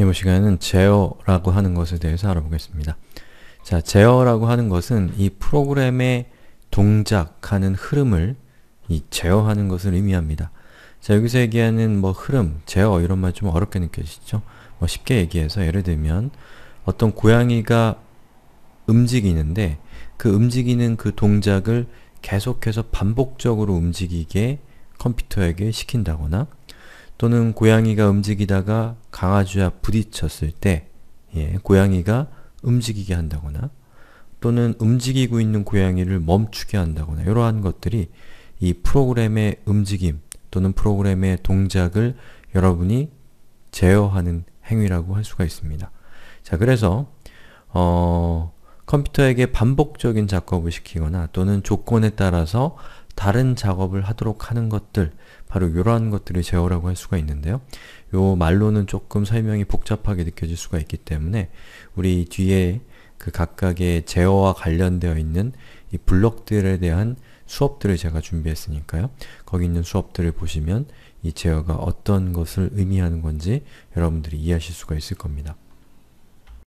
이번 시간에는 제어라고 하는 것에 대해서 알아보겠습니다. 자, 제어라고 하는 것은 이 프로그램의 동작하는 흐름을 이 제어하는 것을 의미합니다. 자, 여기서 얘기하는 뭐 흐름, 제어 이런 말 좀 어렵게 느껴지죠? 뭐 쉽게 얘기해서 예를 들면 어떤 고양이가 움직이는데 그 움직이는 그 동작을 계속해서 반복적으로 움직이게 컴퓨터에게 시킨다거나 또는 고양이가 움직이다가 강아지와 부딪혔을 때 예, 고양이가 움직이게 한다거나 또는 움직이고 있는 고양이를 멈추게 한다거나 이러한 것들이 이 프로그램의 움직임 또는 프로그램의 동작을 여러분이 제어하는 행위라고 할 수가 있습니다. 자 그래서 어, 컴퓨터에게 반복적인 작업을 시키거나 또는 조건에 따라서 다른 작업을 하도록 하는 것들 바로 이러한 것들을 제어라고 할 수가 있는데요. 요 말로는 조금 설명이 복잡하게 느껴질 수가 있기 때문에 우리 뒤에 그 각각의 제어와 관련되어 있는 이 블록들에 대한 수업들을 제가 준비했으니까요. 거기 있는 수업들을 보시면 이 제어가 어떤 것을 의미하는 건지 여러분들이 이해하실 수가 있을 겁니다.